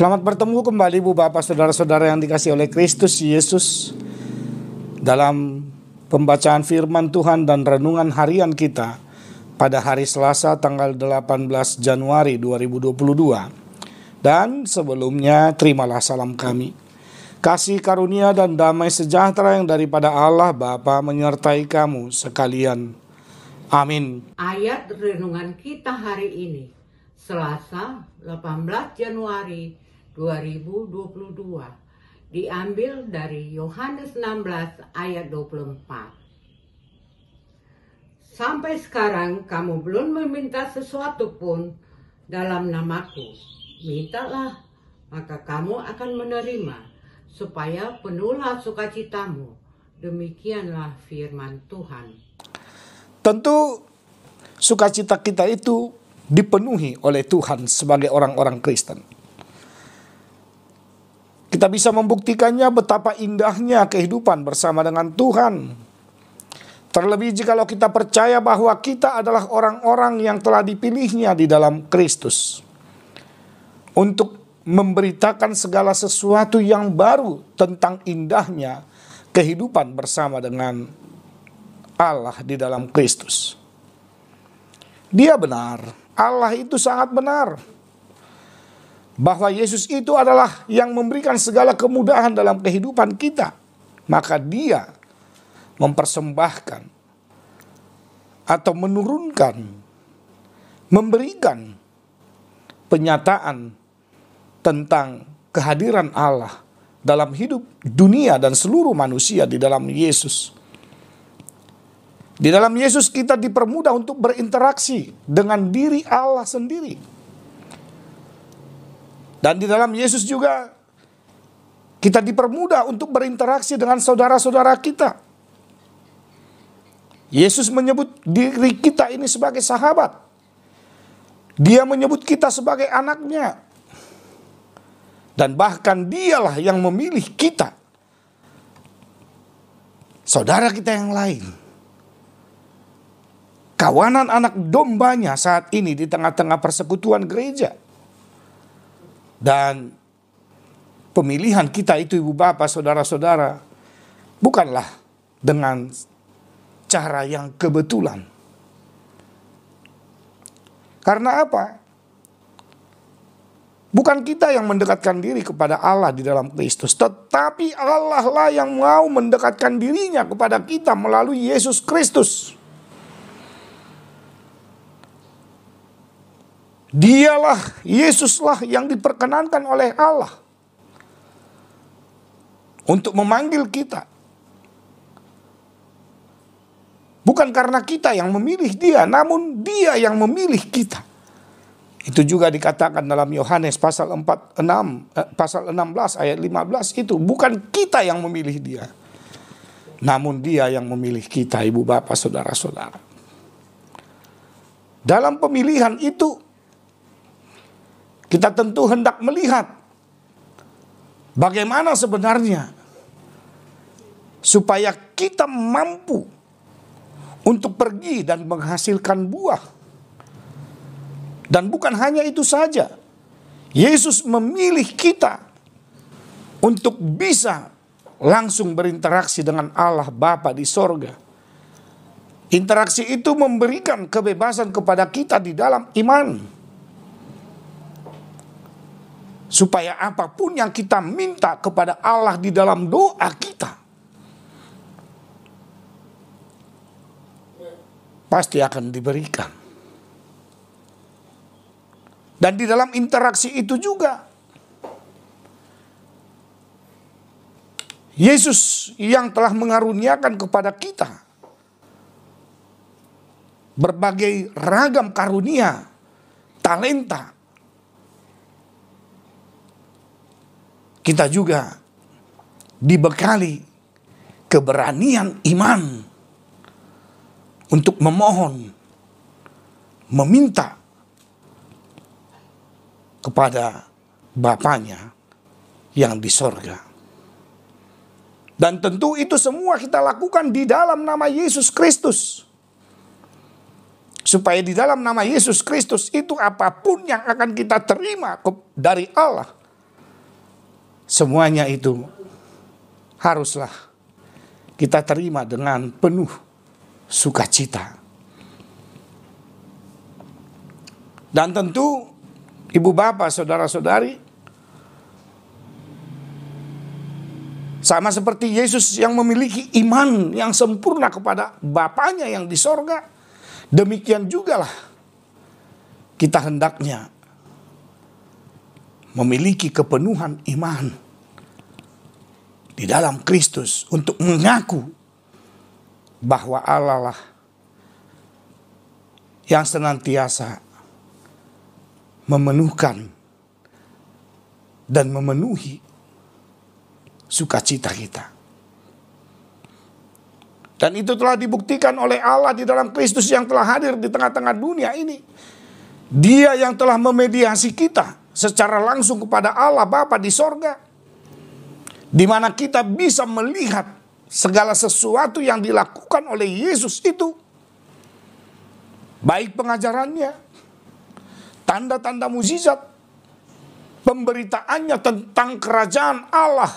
Selamat bertemu kembali Bu Bapak Saudara-saudara yang dikasih oleh Kristus Yesus dalam pembacaan firman Tuhan dan renungan harian kita pada hari Selasa tanggal 18 Januari 2022. Dan sebelumnya terimalah salam kami. Kasih karunia dan damai sejahtera yang daripada Allah Bapa menyertai kamu sekalian. Amin. Ayat renungan kita hari ini Selasa 18 Januari 2022 diambil dari Yohanes 16 ayat 24. Sampai sekarang kamu belum meminta sesuatu pun dalam namaku. Mintalah, maka kamu akan menerima supaya penuhlah sukacitamu. Demikianlah firman Tuhan. Tentu sukacita kita itu dipenuhi oleh Tuhan sebagai orang-orang Kristen. Kita bisa membuktikannya betapa indahnya kehidupan bersama dengan Tuhan. Terlebih kalau kita percaya bahwa kita adalah orang-orang yang telah dipilihnya di dalam Kristus. Untuk memberitakan segala sesuatu yang baru tentang indahnya kehidupan bersama dengan Allah di dalam Kristus. Dia benar, Allah itu sangat benar bahwa Yesus itu adalah yang memberikan segala kemudahan dalam kehidupan kita, maka Dia mempersembahkan atau menurunkan, memberikan penyataan tentang kehadiran Allah dalam hidup dunia dan seluruh manusia di dalam Yesus. Di dalam Yesus kita dipermudah untuk berinteraksi dengan diri Allah sendiri dan di dalam Yesus juga kita dipermudah untuk berinteraksi dengan saudara-saudara kita. Yesus menyebut diri kita ini sebagai sahabat. Dia menyebut kita sebagai anaknya. Dan bahkan dialah yang memilih kita. Saudara kita yang lain. Kawanan anak dombanya saat ini di tengah-tengah persekutuan gereja dan pemilihan kita itu ibu bapak, saudara-saudara, bukanlah dengan cara yang kebetulan. Karena apa? Bukan kita yang mendekatkan diri kepada Allah di dalam Kristus, tetapi Allah lah yang mau mendekatkan dirinya kepada kita melalui Yesus Kristus. Dialah Yesuslah yang diperkenankan oleh Allah untuk memanggil kita. Bukan karena kita yang memilih dia, namun dia yang memilih kita. Itu juga dikatakan dalam Yohanes pasal 4 6 eh, pasal 16 ayat 15 itu bukan kita yang memilih dia. Namun dia yang memilih kita ibu bapak saudara-saudara. Dalam pemilihan itu kita tentu hendak melihat bagaimana sebenarnya supaya kita mampu untuk pergi dan menghasilkan buah. Dan bukan hanya itu saja. Yesus memilih kita untuk bisa langsung berinteraksi dengan Allah Bapa di sorga. Interaksi itu memberikan kebebasan kepada kita di dalam iman supaya apapun yang kita minta kepada Allah di dalam doa kita pasti akan diberikan. Dan di dalam interaksi itu juga Yesus yang telah mengaruniakan kepada kita berbagai ragam karunia, talenta, kita juga dibekali keberanian iman untuk memohon, meminta kepada Bapaknya yang di sorga. Dan tentu itu semua kita lakukan di dalam nama Yesus Kristus. Supaya di dalam nama Yesus Kristus itu apapun yang akan kita terima dari Allah Semuanya itu haruslah kita terima dengan penuh sukacita. Dan tentu ibu bapak, saudara-saudari sama seperti Yesus yang memiliki iman yang sempurna kepada Bapaknya yang di sorga, demikian juga lah kita hendaknya memiliki kepenuhan iman di dalam Kristus untuk mengaku bahwa Allah lah yang senantiasa memenuhkan dan memenuhi sukacita kita. Dan itu telah dibuktikan oleh Allah di dalam Kristus yang telah hadir di tengah-tengah dunia ini. Dia yang telah memediasi kita secara langsung kepada Allah Bapa di sorga. Di mana kita bisa melihat segala sesuatu yang dilakukan oleh Yesus itu. Baik pengajarannya, tanda-tanda mujizat, pemberitaannya tentang kerajaan Allah.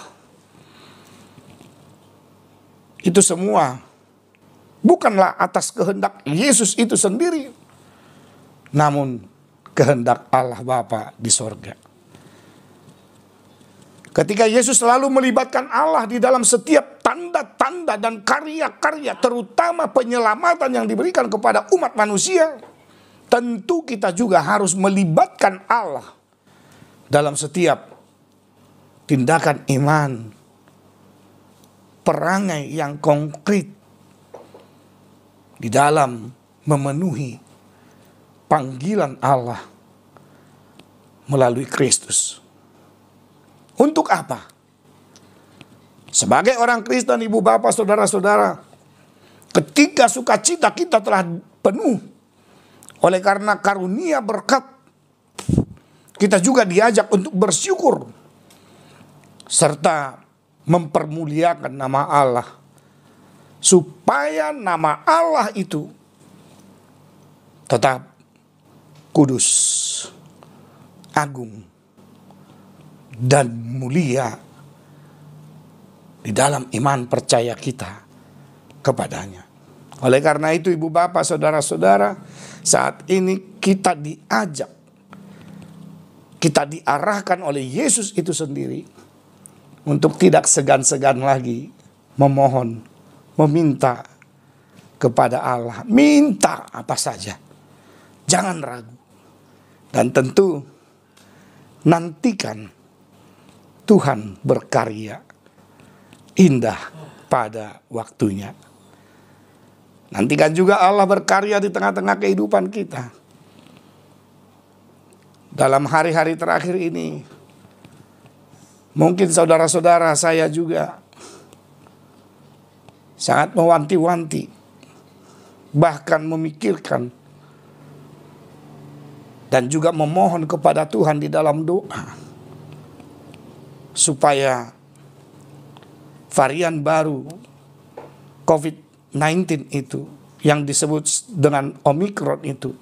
Itu semua bukanlah atas kehendak Yesus itu sendiri, namun kehendak Allah Bapa di sorga. Ketika Yesus selalu melibatkan Allah di dalam setiap tanda-tanda dan karya-karya, terutama penyelamatan yang diberikan kepada umat manusia, tentu kita juga harus melibatkan Allah dalam setiap tindakan iman, perangai yang konkret di dalam memenuhi panggilan Allah melalui Kristus. Untuk apa? Sebagai orang Kristen, ibu bapak, saudara-saudara, ketika sukacita kita telah penuh oleh karena karunia berkat, kita juga diajak untuk bersyukur serta mempermuliakan nama Allah supaya nama Allah itu tetap kudus, agung, dan mulia di dalam iman percaya kita kepadanya. Oleh karena itu ibu bapak saudara-saudara saat ini kita diajak, kita diarahkan oleh Yesus itu sendiri untuk tidak segan-segan lagi memohon, meminta kepada Allah. Minta apa saja. Jangan ragu. Dan tentu nantikan Tuhan berkarya indah pada waktunya. Nantikan juga Allah berkarya di tengah-tengah kehidupan kita. Dalam hari-hari terakhir ini, mungkin saudara-saudara saya juga sangat mewanti-wanti, bahkan memikirkan dan juga memohon kepada Tuhan di dalam doa supaya varian baru COVID-19 itu yang disebut dengan Omikron itu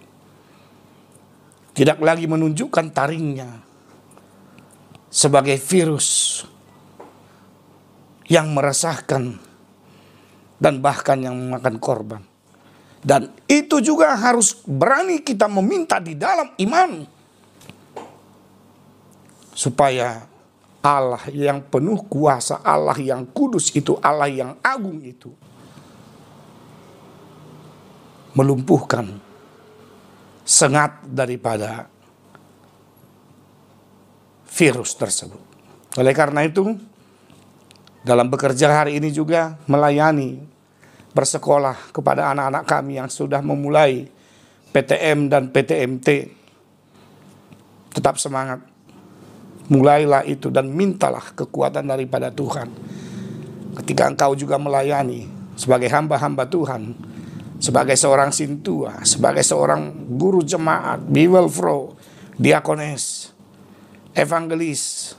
tidak lagi menunjukkan taringnya sebagai virus yang meresahkan dan bahkan yang memakan korban. Dan itu juga harus berani kita meminta di dalam iman. Supaya Allah yang penuh kuasa, Allah yang kudus itu, Allah yang agung itu. Melumpuhkan sengat daripada virus tersebut. Oleh karena itu, dalam bekerja hari ini juga melayani bersekolah kepada anak-anak kami yang sudah memulai PTM dan PTMT. Tetap semangat. Mulailah itu dan mintalah kekuatan daripada Tuhan. Ketika engkau juga melayani sebagai hamba-hamba Tuhan, sebagai seorang sintua, sebagai seorang guru jemaat, fro diakones, evangelis,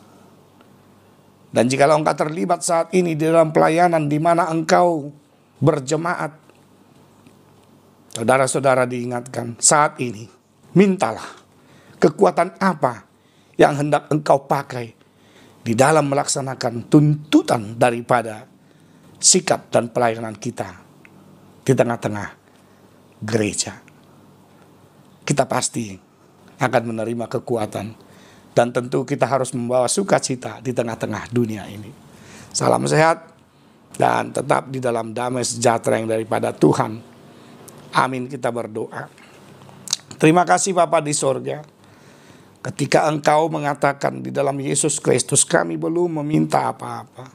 dan jika engkau terlibat saat ini di dalam pelayanan di mana engkau berjemaat. Saudara-saudara diingatkan saat ini, mintalah kekuatan apa yang hendak engkau pakai di dalam melaksanakan tuntutan daripada sikap dan pelayanan kita di tengah-tengah gereja. Kita pasti akan menerima kekuatan dan tentu kita harus membawa sukacita di tengah-tengah dunia ini. Salam sehat, dan tetap di dalam damai sejahtera yang daripada Tuhan. Amin kita berdoa. Terima kasih Bapa di sorga. Ketika engkau mengatakan di dalam Yesus Kristus kami belum meminta apa-apa.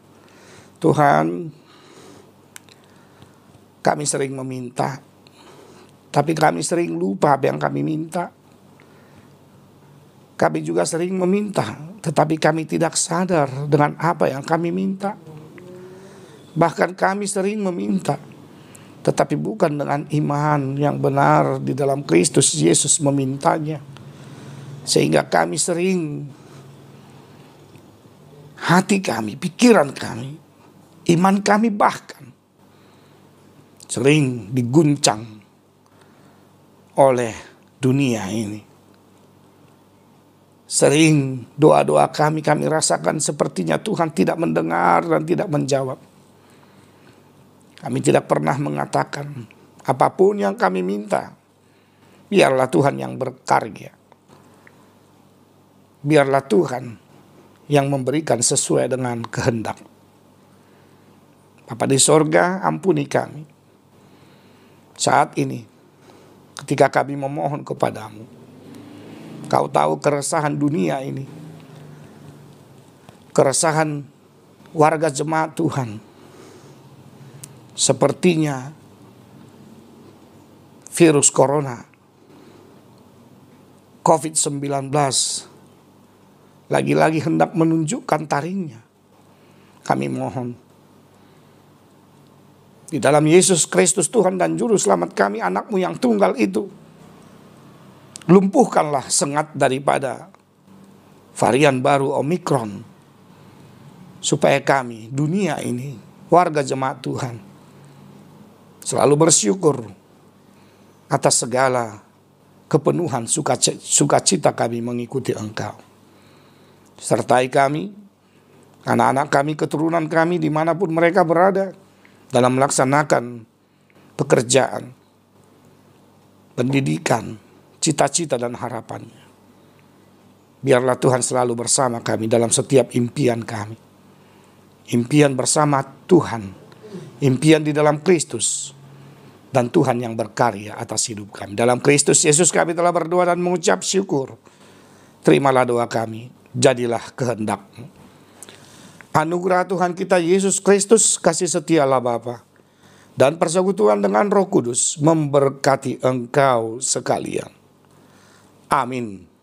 Tuhan kami sering meminta. Tapi kami sering lupa apa yang kami minta. Kami juga sering meminta, tetapi kami tidak sadar dengan apa yang kami minta. Bahkan kami sering meminta tetapi bukan dengan iman yang benar di dalam Kristus Yesus memintanya. Sehingga kami sering hati kami, pikiran kami, iman kami bahkan sering diguncang oleh dunia ini. Sering doa-doa kami kami rasakan sepertinya Tuhan tidak mendengar dan tidak menjawab. Kami tidak pernah mengatakan apapun yang kami minta. Biarlah Tuhan yang berkarya. Biarlah Tuhan yang memberikan sesuai dengan kehendak. Bapa di sorga, ampuni kami. Saat ini, ketika kami memohon kepadamu, kau tahu keresahan dunia ini, keresahan warga jemaat Tuhan, sepertinya virus corona COVID-19 lagi-lagi hendak menunjukkan taringnya. Kami mohon di dalam Yesus Kristus Tuhan dan Juru Selamat kami anakmu yang tunggal itu. Lumpuhkanlah sengat daripada varian baru Omikron. Supaya kami, dunia ini, warga jemaat Tuhan, selalu bersyukur atas segala kepenuhan sukacita kami mengikuti Engkau. Sertai kami, anak-anak kami, keturunan kami, dimanapun mereka berada, dalam melaksanakan pekerjaan, pendidikan, cita-cita, dan harapannya. Biarlah Tuhan selalu bersama kami dalam setiap impian kami. Impian bersama Tuhan, impian di dalam Kristus, dan Tuhan yang berkarya atas hidup kami. Dalam Kristus Yesus kami telah berdoa dan mengucap syukur. Terimalah doa kami, jadilah kehendakmu. Anugerah Tuhan kita Yesus Kristus, kasih setialah Bapa dan persekutuan dengan Roh Kudus memberkati engkau sekalian. Amin.